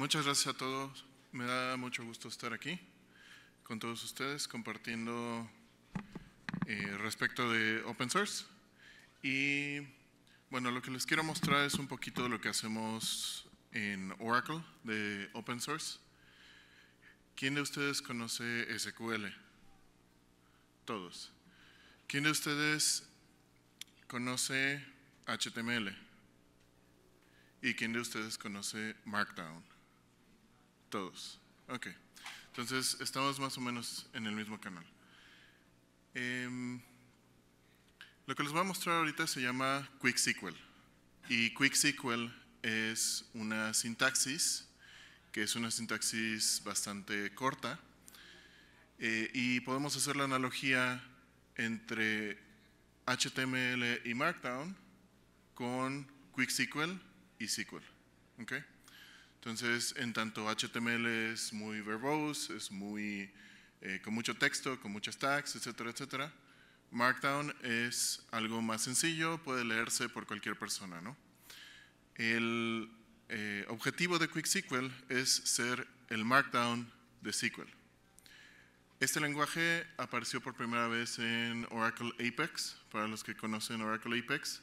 Muchas gracias a todos. Me da mucho gusto estar aquí con todos ustedes compartiendo eh, respecto de open source. Y bueno, lo que les quiero mostrar es un poquito de lo que hacemos en Oracle de open source. ¿Quién de ustedes conoce SQL? Todos. ¿Quién de ustedes conoce HTML? ¿Y quién de ustedes conoce Markdown? Todos. Ok. Entonces, estamos más o menos en el mismo canal. Em, lo que les voy a mostrar ahorita se llama Quick SQL Y Quick SQL es una sintaxis, que es una sintaxis bastante corta. Eh, y podemos hacer la analogía entre HTML y Markdown con Quick QuickSQL y SQL. ¿okay? Entonces, en tanto HTML es muy verbose, es muy eh, con mucho texto, con muchas tags, etcétera, etcétera. Markdown es algo más sencillo, puede leerse por cualquier persona. ¿no? El eh, objetivo de Quick SQL es ser el Markdown de SQL. Este lenguaje apareció por primera vez en Oracle Apex, para los que conocen Oracle Apex.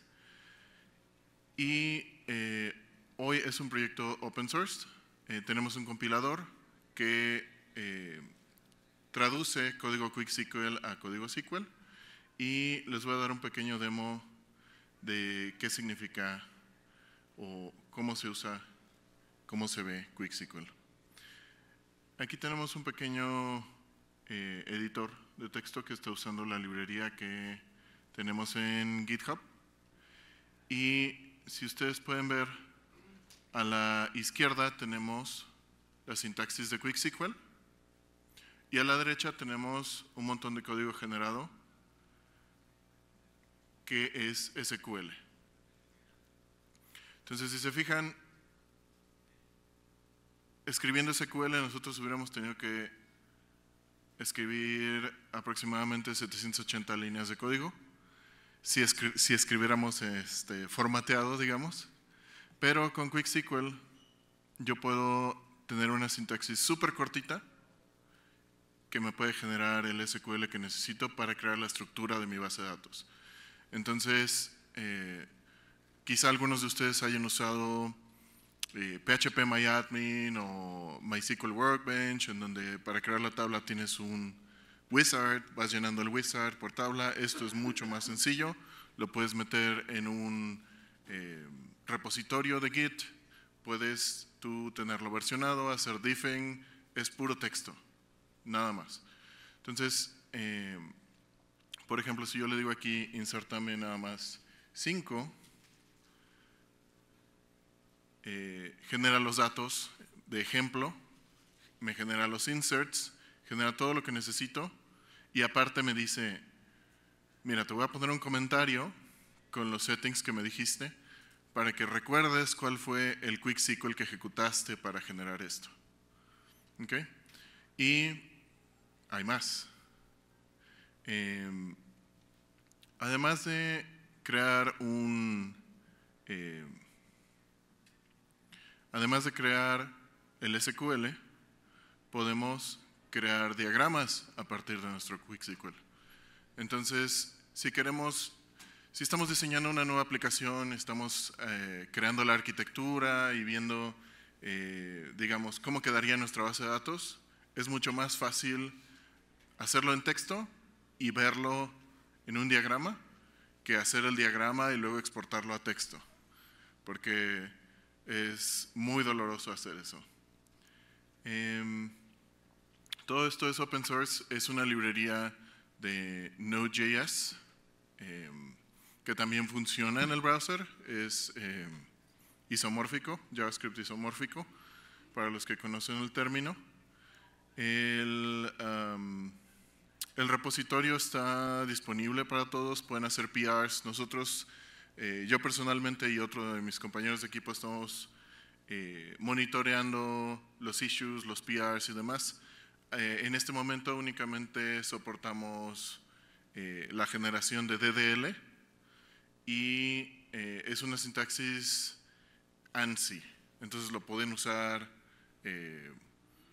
Y eh, Hoy es un proyecto open source. Eh, tenemos un compilador que eh, traduce código QuickSQL a código SQL y les voy a dar un pequeño demo de qué significa o cómo se usa, cómo se ve QuickSQL. Aquí tenemos un pequeño eh, editor de texto que está usando la librería que tenemos en GitHub. Y si ustedes pueden ver, a la izquierda tenemos la sintaxis de QuickSQL y a la derecha tenemos un montón de código generado que es SQL. Entonces, si se fijan, escribiendo SQL nosotros hubiéramos tenido que escribir aproximadamente 780 líneas de código. Si, escribiéramos este, formateado, digamos, pero con QuickSQL yo puedo tener una sintaxis súper cortita que me puede generar el SQL que necesito para crear la estructura de mi base de datos. Entonces, eh, quizá algunos de ustedes hayan usado PHP eh, MyAdmin o MySQL Workbench, en donde para crear la tabla tienes un wizard, vas llenando el wizard por tabla. Esto es mucho más sencillo, lo puedes meter en un... Eh, repositorio de Git, puedes tú tenerlo versionado, hacer diffing, es puro texto, nada más. Entonces, em, por ejemplo, si yo le digo aquí, insertame nada más 5, eh, genera los datos de ejemplo, me genera los inserts, genera todo lo que necesito y aparte me dice, mira, te voy a poner un comentario con los settings que me dijiste, para que recuerdes cuál fue el quick SQL que ejecutaste para generar esto. Y hay más. Em, además de crear un... Em, además de crear el SQL, podemos crear diagramas a partir de nuestro quick SQL. Entonces, si queremos si estamos diseñando una nueva aplicación, estamos eh, creando la arquitectura y viendo, eh, digamos, cómo quedaría nuestra base de datos. Es mucho más fácil hacerlo en texto y verlo en un diagrama que hacer el diagrama y luego exportarlo a texto, porque es muy doloroso hacer eso. Em, todo esto es open source, es una librería de Node.js. Em, que también funciona en el browser, es eh, isomórfico, JavaScript isomórfico, para los que conocen el término. El, repositorio está disponible para todos, pueden hacer PRs. Nosotros, eh, yo personalmente y otro de mis compañeros de equipo estamos eh, monitoreando los issues, los PRs y demás. en este momento únicamente soportamos la generación de DDL, y eh, es una sintaxis ANSI. Entonces lo pueden usar eh,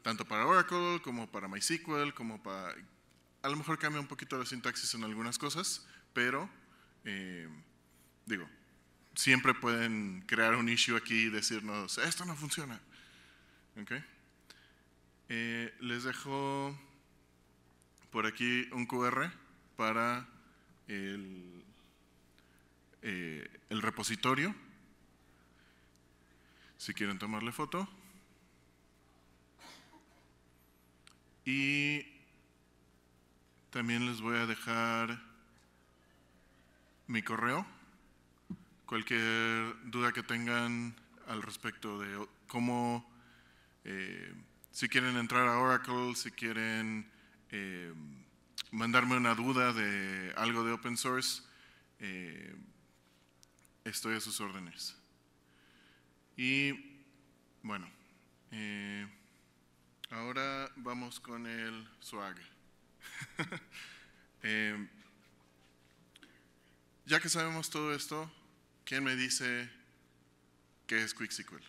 tanto para Oracle como para MySQL, como para... A lo mejor cambia un poquito la sintaxis en algunas cosas, pero eh, digo, siempre pueden crear un issue aquí y decirnos, esto no funciona. ¿OK? les dejo por aquí un QR para el, eh, el repositorio. Si quieren tomarle foto. Y también les voy a dejar mi correo. Cualquier duda que tengan al respecto de cómo, eh, si quieren entrar a Oracle, si quieren eh, mandarme una duda de algo de open source, estoy a sus órdenes. Y bueno, eh, ahora vamos con el swag. Eh, ya que sabemos todo esto, ¿quién me dice qué es Sequel?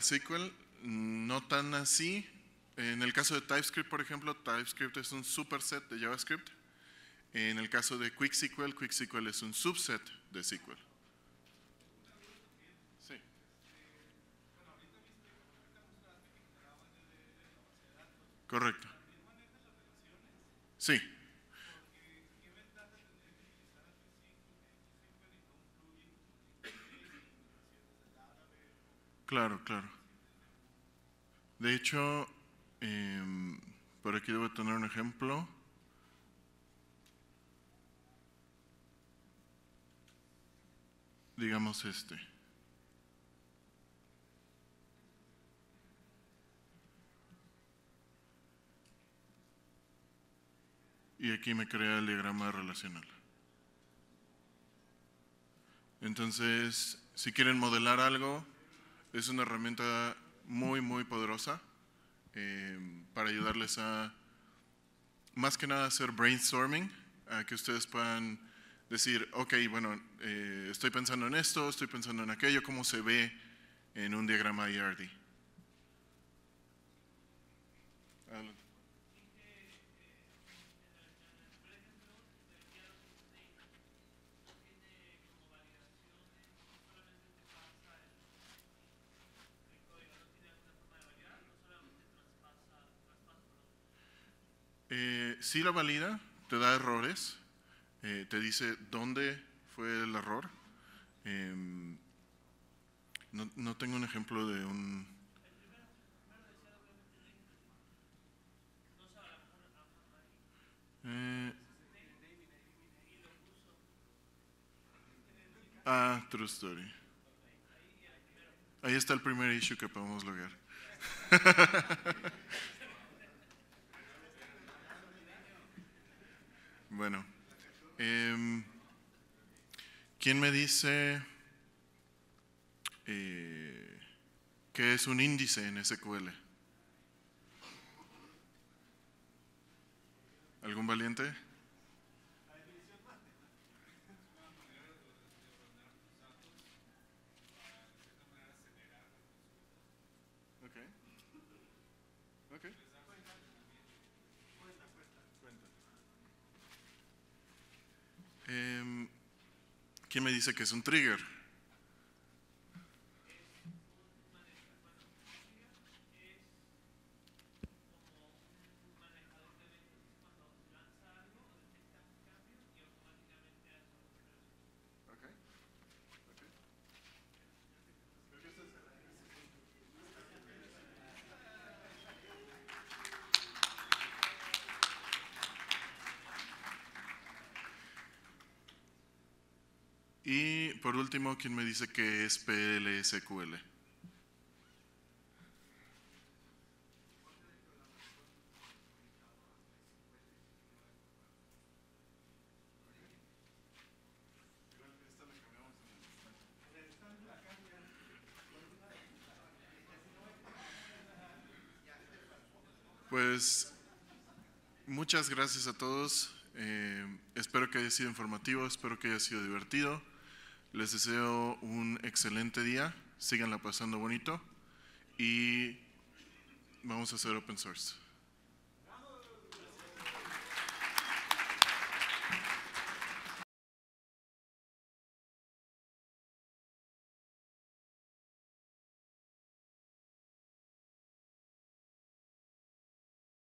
SQL, no tan así. En el caso de TypeScript, por ejemplo, TypeScript es un superset de JavaScript. En el caso de QuickSQL, QuickSQL es un subset de SQL. Correcto. Sí. Claro, claro. De hecho, em, por aquí debo tener un ejemplo. Digamos este. Y aquí me crea el diagrama relacional. Entonces, si quieren modelar algo, es una herramienta muy, muy poderosa eh, para ayudarles a, más que nada, hacer brainstorming, a que ustedes puedan decir, ok, bueno, eh, estoy pensando en esto, estoy pensando en aquello, cómo se ve en un diagrama IRD. Adelante. Si la valida, te da errores, eh, te dice dónde fue el error. Em, no, no, tengo un ejemplo de un... Eh, ah, true story. Ahí está el primer issue que podemos lograr. Bueno. Eh, ¿Quién me dice eh, qué es un índice en SQL? ¿Algún valiente? ¿Quién me dice que es un trigger? Y por último, ¿quién me dice qué es PLSQL? Pues muchas gracias a todos. Eh, espero que haya sido informativo, espero que haya sido divertido. Les deseo un excelente día, síganla pasando bonito y vamos a hacer open source.